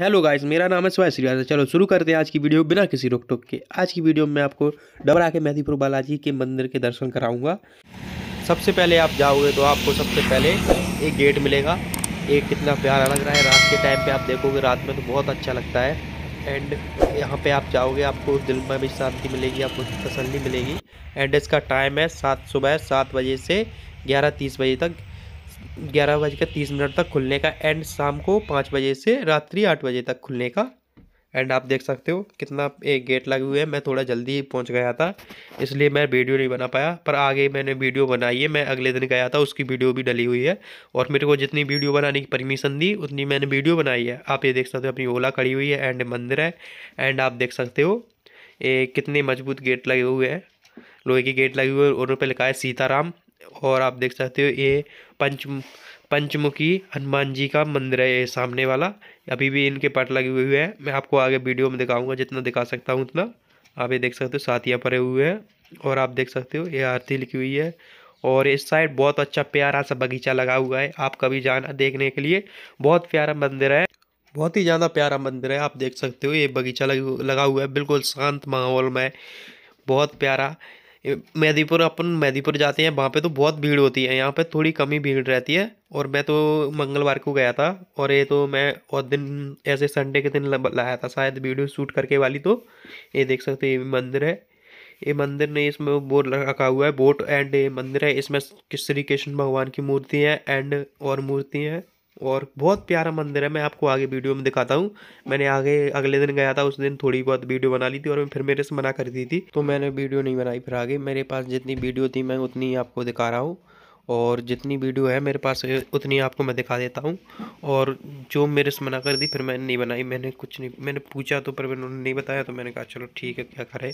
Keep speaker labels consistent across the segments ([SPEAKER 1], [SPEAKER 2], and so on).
[SPEAKER 1] hello guys मेरा नाम है स्वाय श्रीवास चलो शुरू करते हैं आज की वीडियो बिना किसी रोक टोक के आज की वीडियो में आपको डबरा के मेहदीपुर बालाजी के मंदिर के दर्शन कराऊंगा सबसे पहले आप जाओगे तो आपको सबसे पहले एक गेट मिलेगा एक कितना प्यारा लग रहा है रात के टाइम पे आप देखोगे रात में तो बहुत अच्छा लगता है एंड यहाँ पर आप जाओगे आपको दिल में भी शांति मिलेगी आपको तसली मिलेगी एंड इसका टाइम है सात सुबह सात बजे से ग्यारह तीस बजे तक ग्यारह बजकर तीस मिनट तक खुलने का एंड शाम को पाँच बजे से रात्रि आठ बजे तक खुलने का एंड आप देख सकते हो कितना एक गेट लगे हुए है मैं थोड़ा जल्दी पहुंच गया था इसलिए मैं वीडियो नहीं बना पाया पर आगे मैंने वीडियो बनाई है मैं अगले दिन गया था उसकी वीडियो भी डली हुई है और मेरे को जितनी वीडियो बनाने की परमिशन दी उतनी मैंने वीडियो बनाई है आप ये देख सकते हो अपनी ओला खड़ी हुई है एंड मंदिर है एंड आप देख सकते हो ये कितने मजबूत गेट लगे हुए हैं लोहे के गेट लगे हुए हैं और उन पर लिखा है सीताराम और आप देख सकते हो ये पंच पंचमुखी हनुमान जी का मंदिर है ये सामने वाला अभी भी इनके पट लगे हुए हैं मैं आपको आगे वीडियो में दिखाऊंगा जितना दिखा सकता हूँ उतना आप ये देख सकते हो साथिया परे हुए हैं और आप देख सकते हो ये आरती लिखी हुई है और इस साइड बहुत अच्छा प्यारा सा बगीचा लगा हुआ है आप कभी जाना देखने के लिए बहुत प्यारा मंदिर है बहुत ही ज़्यादा प्यारा मंदिर है आप देख सकते हो ये बगीचा लगा हुआ है बिल्कुल शांत माहौल में बहुत प्यारा मेदीपुर अपन मेदीपुर जाते हैं वहाँ पे तो बहुत भीड़ होती है यहाँ पे थोड़ी कमी भीड़ रहती है और मैं तो मंगलवार को गया था और ये तो मैं और दिन ऐसे संडे के दिन लाया था शायद वीडियो शूट करके वाली तो ये देख सकते हैं ये मंदिर है ये मंदिर ने इसमें बोर्ड रखा हुआ है बोट एंड ये मंदिर है इसमें श्री कृष्ण भगवान की मूर्ति है एंड और मूर्ति है और बहुत प्यारा मंदिर है मैं आपको आगे वीडियो में दिखाता हूँ मैंने आगे अगले दिन गया था उस दिन थोड़ी बहुत वीडियो बना ली थी और फिर मेरे से मना कर दी थी तो मैंने वीडियो नहीं बनाई फिर आगे मेरे पास जितनी वीडियो थी मैं उतनी आपको दिखा रहा हूँ और जितनी वीडियो है मेरे पास उतनी आपको मैं दिखा देता हूँ और जो मेरे से मना कर दी फिर मैंने नहीं बनाई मैंने कुछ नहीं मैंने पूछा तो पर उन्होंने नहीं बताया तो मैंने कहा चलो ठीक है क्या करे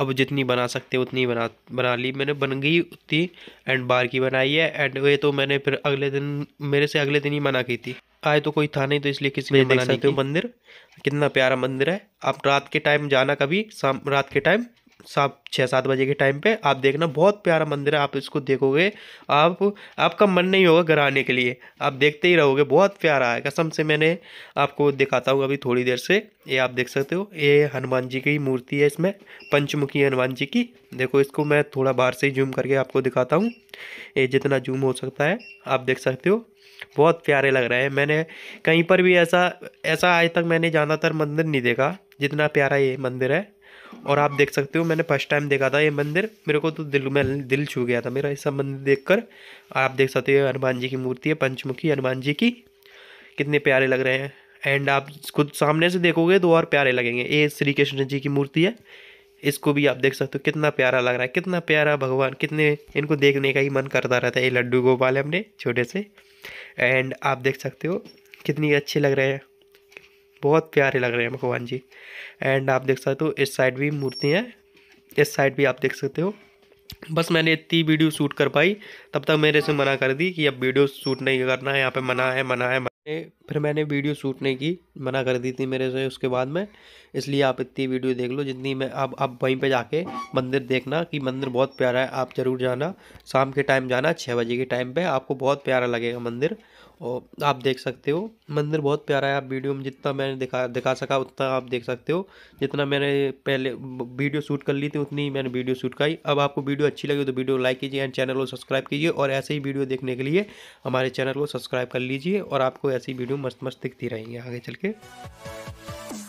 [SPEAKER 1] अब जितनी बना सकते उतनी बना बना ली मैंने बन गई उतनी एंड बार की बनाई है एंड वे तो मैंने फिर अगले दिन मेरे से अगले दिन ही मना की थी आए तो कोई था नहीं तो इसलिए किसी ने देख सकते हो मंदिर कितना प्यारा मंदिर है आप रात के टाइम जाना कभी शाम रात के टाइम सात छः सात बजे के टाइम पे आप देखना बहुत प्यारा मंदिर है आप इसको देखोगे आप आपका मन नहीं होगा घर आने के लिए आप देखते ही रहोगे बहुत प्यारा है कसम से मैंने आपको दिखाता हूँ अभी थोड़ी देर से ये आप देख सकते हो ये हनुमान जी की मूर्ति है इसमें पंचमुखी हनुमान जी की देखो इसको मैं थोड़ा बाहर से ही जूम करके आपको दिखाता हूँ ये जितना जूम हो सकता है आप देख सकते हो बहुत प्यारे लग रहे हैं मैंने कहीं पर भी ऐसा ऐसा आज तक मैंने ज़्यादातर मंदिर नहीं देखा जितना प्यारा ये मंदिर है और आप देख सकते हो मैंने फर्स्ट टाइम देखा था ये मंदिर मेरे को तो दिल में दिल छू गया था मेरा ऐसा मंदिर देखकर आप देख सकते हो हनुमान जी की मूर्ति है पंचमुखी हनुमान जी की कितने प्यारे लग रहे हैं एंड आप खुद सामने से देखोगे तो और प्यारे लगेंगे ये श्री कृष्ण जी की मूर्ति है इसको भी आप देख सकते हो कितना प्यारा लग रहा है कितना प्यारा भगवान कितने इनको देखने का ही मन करता रहता है ये लड्डू गोपाल है हमने छोटे से एंड आप देख सकते हो कितनी अच्छे लग रहे हैं बहुत प्यारे लग रहे हैं भगवान जी एंड आप देख सकते हो इस साइड भी मूर्ति है इस साइड भी आप देख सकते हो बस मैंने इतनी वीडियो शूट कर पाई तब तक मेरे से मना कर दी कि अब वीडियो शूट नहीं करना है यहाँ पे मना है मना है ए, फिर मैंने वीडियो शूट नहीं की मना कर दी थी मेरे से उसके बाद में इसलिए आप इतनी वीडियो देख लो जितनी मैं आप आप वहीं पे जाके मंदिर देखना कि मंदिर बहुत प्यारा है आप ज़रूर जाना शाम के टाइम जाना छः बजे के टाइम पे आपको बहुत प्यारा लगेगा मंदिर और आप देख सकते हो मंदिर बहुत प्यारा है आप वीडियो में जितना मैंने दिखा दिखा सका उतना आप देख सकते हो जितना मैंने पहले वीडियो शूट कर ली थी उतनी मैंने वीडियो शूट कराई अब आपको वीडियो अच्छी लगी तो वीडियो लाइक कीजिए एंड चैनल को सब्सक्राइब कीजिए और ऐसे ही वीडियो देखने के लिए हमारे चैनल को सब्सक्राइब कर लीजिए और आपको ऐसी वीडियो मस्त मस्त दिखती रहेंगी आगे चल के